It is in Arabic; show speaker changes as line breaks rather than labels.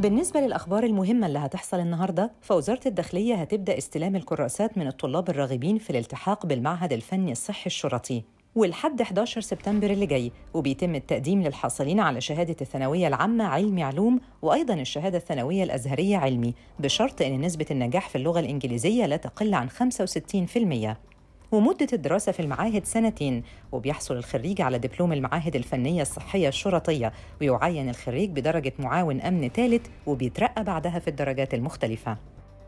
بالنسبة للأخبار المهمة اللي هتحصل النهاردة فوزارة الداخلية هتبدأ استلام الكراسات من الطلاب الراغبين في الالتحاق بالمعهد الفني الصحي الشرطي ولحد 11 سبتمبر اللي جاي وبيتم التقديم للحاصلين على شهادة الثانوية العامة علمي علوم وأيضا الشهادة الثانوية الأزهرية علمي بشرط أن نسبة النجاح في اللغة الإنجليزية لا تقل عن 65% ومدة الدراسة في المعاهد سنتين وبيحصل الخريج على دبلوم المعاهد الفنية الصحية الشرطية ويعين الخريج بدرجة معاون أمن ثالث وبيترقى بعدها في الدرجات المختلفة